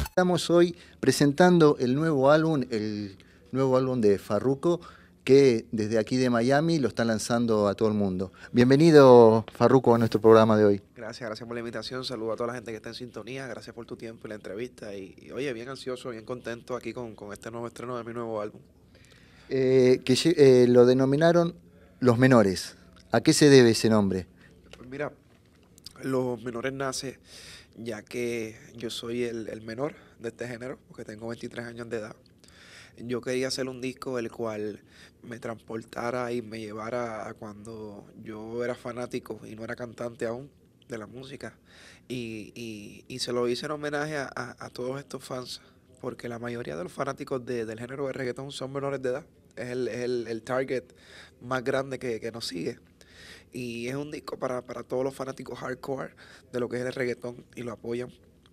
Estamos hoy presentando el nuevo álbum, el nuevo álbum de Farruco, que desde aquí de Miami lo están lanzando a todo el mundo. Bienvenido, Farruco, a nuestro programa de hoy. Gracias, gracias por la invitación. Saludo a toda la gente que está en sintonía. Gracias por tu tiempo y la entrevista. Y, oye, bien ansioso, bien contento aquí con, este nuevo estreno de mi nuevo álbum. Eh, que eh, lo denominaron los menores. ¿A qué se debe ese nombre? mira, los menores nace ya que yo soy el, menor de este género, porque tengo 23 años de edad. Yo quería hacer un disco el cual me transportara y me llevara a cuando yo era fanático y no era cantante aún de la música. Y, se lo hice en homenaje a, todos estos fans, porque la mayoría de los fanáticos del género de reggaetón son menores de edad es el, target más grande que, que, nos sigue. Y es un disco para, todos los fanáticos hardcore de lo que es el reggaetón y lo apoyan.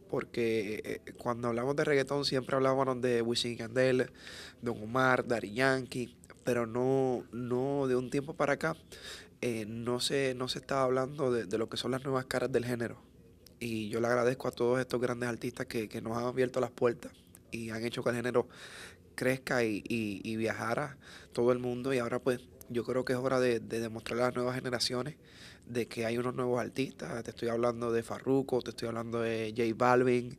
Porque eh, cuando hablamos de reggaetón siempre hablábamos de Wisin Yandel, Don Omar, Dari Yankee, pero no, no de un tiempo para acá eh, no, se, no se está hablando de, lo que son las nuevas caras del género. Y yo le agradezco a todos estos grandes artistas que, que nos han abierto las puertas y han hecho que el género crezca y, y, viajara todo el mundo y ahora pues yo creo que es hora de, de demostrarle a las nuevas generaciones de que hay unos nuevos artistas, te estoy hablando de Farruko, te estoy hablando de J Balvin,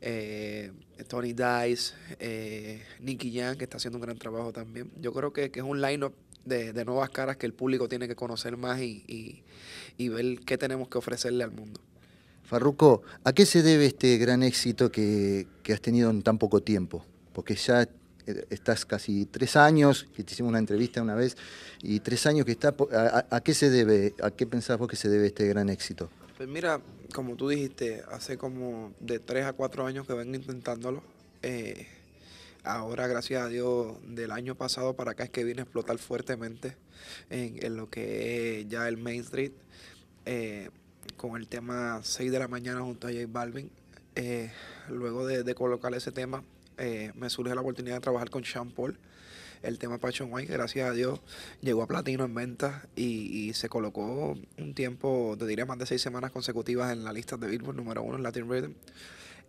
eh, Tony Dice, eh, Nicky Young, que está haciendo un gran trabajo también. Yo creo que, es un line-up de, nuevas caras que el público tiene que conocer más y, ver qué tenemos que ofrecerle al mundo. Farruko, ¿a qué se debe este gran éxito que, que has tenido en tan poco tiempo? Porque ya eh, estás casi tres años, que te hicimos una entrevista una vez, y tres años que está, ¿a, qué se debe, a qué pensás vos que se debe este gran éxito? Pues mira, como tú dijiste, hace como de tres a cuatro años que vengo intentándolo. Eh, ahora, gracias a Dios, del año pasado para acá es que viene a explotar fuertemente en, lo que es ya el Main Street, eh, con el tema 6 de la mañana junto a J Balvin. luego de, colocar ese tema, eh, me surge la oportunidad de trabajar con Sean Paul. El tema Passion White, gracias a Dios llegó a platino en ventas y, se colocó un tiempo, te diría más de seis semanas consecutivas en la lista de Billboard número uno en Latin Rhythm.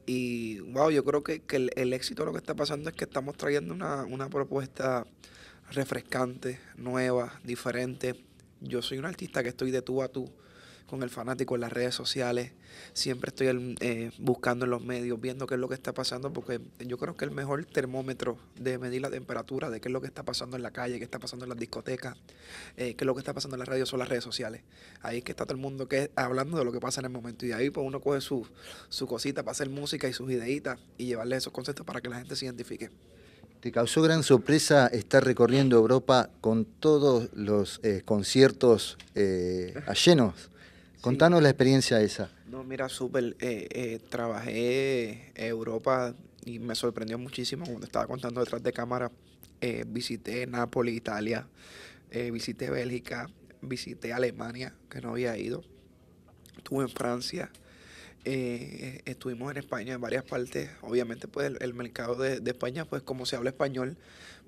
Y wow, yo creo que, el, éxito lo que está pasando es que estamos trayendo una, una propuesta refrescante, nueva, diferente. Yo soy un artista que estoy de tú a tú con el fanático en las redes sociales. Siempre estoy eh, buscando en los medios, viendo qué es lo que está pasando, porque yo creo que el mejor termómetro de medir la temperatura, de qué es lo que está pasando en la calle, qué está pasando en las discotecas, eh, qué es lo que está pasando en las radio, son las redes sociales. Ahí que está todo el mundo que hablando de lo que pasa en el momento. Y ahí pues uno coge su, cosita para hacer música y sus ideitas y llevarle esos conceptos para que la gente se identifique. Te causó gran sorpresa estar recorriendo Europa con todos los eh, conciertos eh, llenos. Contanos la experiencia esa. No, mira, súper. Eh, eh, trabajé en eh, trabajé Europa y me sorprendió muchísimo cuando estaba contando detrás de cámara. visité Nápoles, Italia, visité Bélgica, visité Alemania, que no había ido. Estuve en Francia, estuvimos en España, en varias partes. Obviamente, pues el, mercado de, de España, pues como se habla español,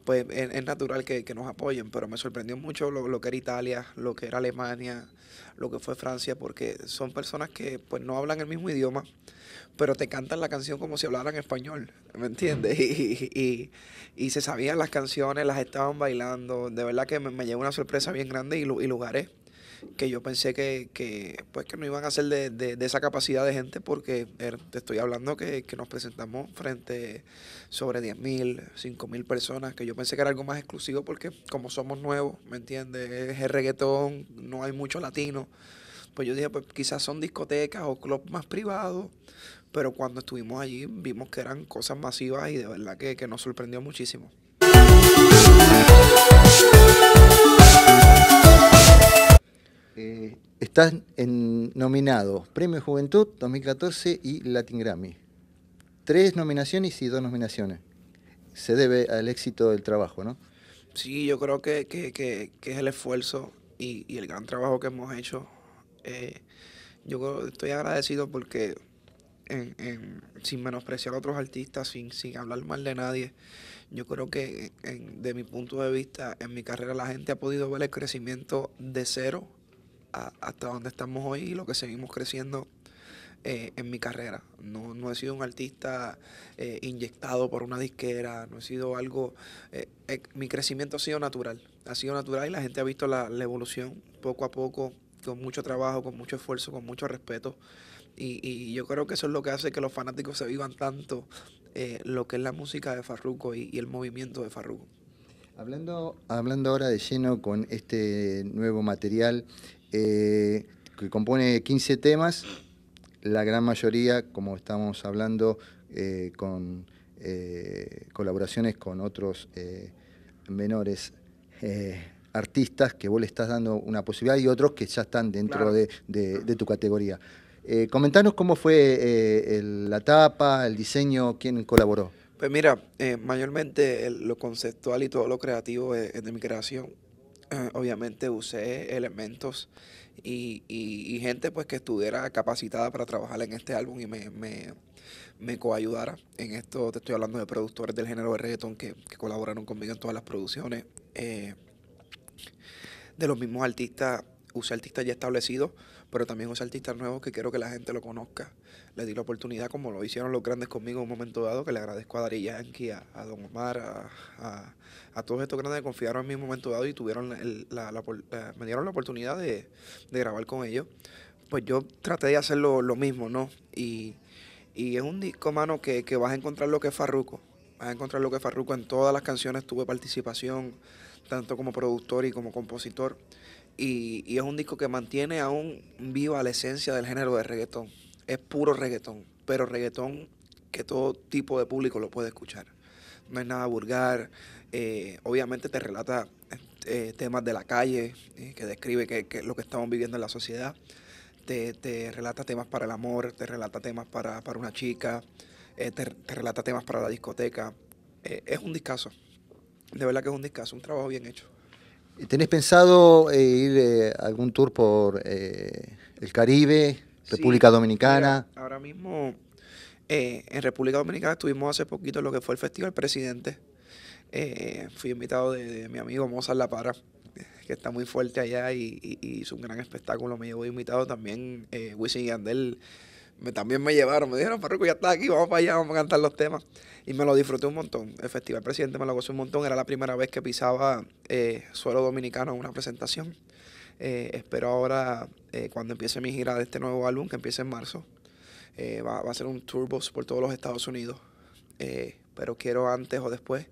pues es, natural que, nos apoyen, pero me sorprendió mucho lo, que era Italia, lo que era Alemania, lo que fue Francia, porque son personas que pues no hablan el mismo idioma, pero te cantan la canción como si hablaran español, ¿me entiendes? Y, y, se sabían las canciones, las estaban bailando, de verdad que me, llevó una sorpresa bien grande y, y lugares que yo pensé que, que, pues, que no iban a ser de, de, esa capacidad de gente porque er, te estoy hablando que, nos presentamos frente sobre 10.000, 5.000 personas, que yo pensé que era algo más exclusivo porque como somos nuevos, ¿me entiendes? Es reggaetón, no hay mucho latino. Pues yo dije, pues quizás son discotecas o clubs más privados, pero cuando estuvimos allí vimos que eran cosas masivas y de verdad que nos sorprendió muchísimo. Eh, estás nominado Premio Juventud 2014 y Latin Grammy. Tres nominaciones y dos nominaciones. Se debe al éxito del trabajo, ¿no? Sí, yo creo que, es el esfuerzo y, el gran trabajo que hemos hecho. Eh, yo estoy agradecido porque, sin menospreciar a otros artistas, sin, hablar mal de nadie, yo creo que de mi punto de vista, en mi carrera la gente ha podido ver el crecimiento de cero hasta donde estamos hoy y lo que seguimos creciendo eh, en mi carrera. No, no, he sido un artista eh, inyectado por una disquera, no he sido algo... Eh, mi crecimiento ha sido natural, ha sido natural y la gente ha visto la, evolución poco a poco, con mucho trabajo, con mucho esfuerzo, con mucho respeto. Y, yo creo que eso es lo que hace que los fanáticos se vivan tanto lo que es la música de Farruko y, y el movimiento de Farruko. Hablando, hablando ahora de lleno con este nuevo material eh, que compone 15 temas, la gran mayoría, como estamos hablando, eh, con eh, colaboraciones con otros menores artistas que vos le estás dando una posibilidad y otros que ya están dentro de, tu categoría. comentanos cómo fue la tapa, el diseño, quién colaboró. Pues mira, eh, mayormente lo conceptual y todo lo creativo es, de mi creación. Eh, obviamente usé elementos y, gente pues que estuviera capacitada para trabajar en este álbum y me, me, me coayudara. En esto te estoy hablando de productores del género de reggaeton que, colaboraron conmigo en todas las producciones. Eh, de los mismos artistas, usé artistas ya establecidos pero también es artista nuevo que quiero que la gente lo conozca. Le di la oportunidad, como lo hicieron los grandes conmigo en un momento dado, que le agradezco a Dari Yankee, a, Don Omar, a, todos estos grandes que confiaron en mí en un momento dado y tuvieron la, me dieron la oportunidad de, grabar con ellos. Pues yo traté de hacer lo, mismo, ¿no? Y, es un disco, mano, que, vas a encontrar lo que es Farruco vas a encontrar lo que es Farruco en todas las canciones tuve participación, tanto como productor y como compositor. Y, es un disco que mantiene aún viva la esencia del género de reggaetón. Es puro reggaetón, pero reggaetón que todo tipo de público lo puede escuchar. No es nada vulgar. Eh, obviamente te relata eh, temas de la calle, eh, que describe que, lo que estamos viviendo en la sociedad. Te, relata temas para el amor, te relata temas para, una chica, te, relata temas para la discoteca. es un discazo. De verdad que es un discazo, un trabajo bien hecho. ¿Tenés pensado eh, ir eh, algún tour por eh, el Caribe, República Dominicana? ahora mismo en República Dominicana estuvimos hace poquito lo que fue el Festival Presidente. fui invitado de, mi amigo Mozart La Para que está muy fuerte allá y, hizo es un gran espectáculo. Me llevó invitado también eh, Wisin y me, también me llevaron. Me dijeron, Farruko, ya está aquí, vamos para allá, vamos a cantar los temas. Y me lo disfruté un montón. El Festival Presidente me lo gozó un montón. Era la primera vez que pisaba eh, suelo dominicano en una presentación. Eh, espero ahora, eh, cuando empiece mi gira de este nuevo álbum, que empiece en marzo, va, a ser un bus por todos los Estados Unidos. pero quiero antes o después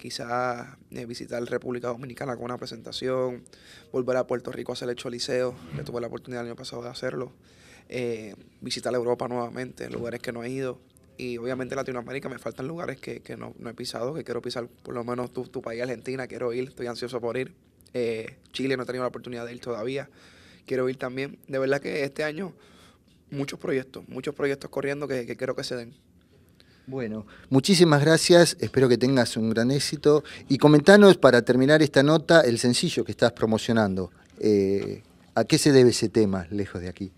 quizás visitar República Dominicana con una presentación, volver a Puerto Rico a hacer el Choliseo, que tuve la oportunidad el año pasado de hacerlo, eh, visitar Europa nuevamente, lugares que no he ido. Y obviamente Latinoamérica me faltan lugares que, no, he pisado, que quiero pisar por lo menos tu, tu país, Argentina, quiero ir, estoy ansioso por ir. Eh, Chile no he tenido la oportunidad de ir todavía, quiero ir también. De verdad que este año muchos proyectos, muchos proyectos corriendo que, que quiero que se den. Bueno, muchísimas gracias, espero que tengas un gran éxito y comentanos para terminar esta nota el sencillo que estás promocionando. Eh, ¿A qué se debe ese tema, lejos de aquí?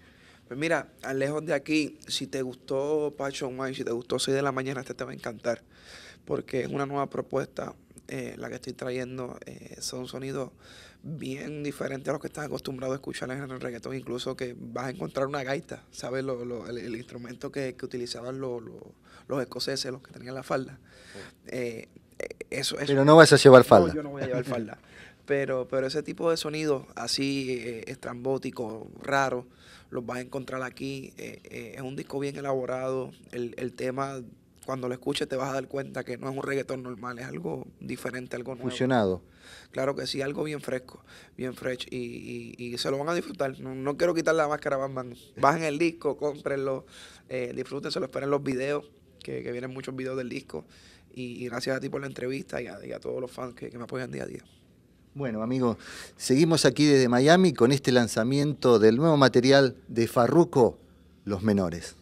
Pues mira, a lejos de aquí, si te gustó Pachon Wine, si te gustó 6 de la mañana, este te va a encantar. Porque es una nueva propuesta eh, la que estoy trayendo. Eh, son sonidos bien diferentes a los que estás acostumbrado a escuchar en el reggaetón. Incluso que vas a encontrar una gaita, ¿sabes? el, instrumento que, utilizaban los, escoceses, los que tenían la falda. Eh, eso, Pero no vas a llevar falda. yo no voy a llevar falda. Pero, pero ese tipo de sonidos así, estrambótico eh, estrambóticos, raros, los vas a encontrar aquí. Eh, eh, es un disco bien elaborado. El, tema, cuando lo escuches, te vas a dar cuenta que no es un reggaetón normal, es algo diferente, algo nuevo. Fusionado. Claro que sí, algo bien fresco, bien fresh. Y, y, se lo van a disfrutar. No, quiero quitar la máscara, Batman. Bajen el disco, cómprenlo, disfrútense lo esperen los videos, que, vienen muchos videos del disco. Y, gracias a ti por la entrevista y a, todos los fans que me apoyan día a día. Bueno, amigos, seguimos aquí desde Miami con este lanzamiento del nuevo material de Farruco, Los Menores.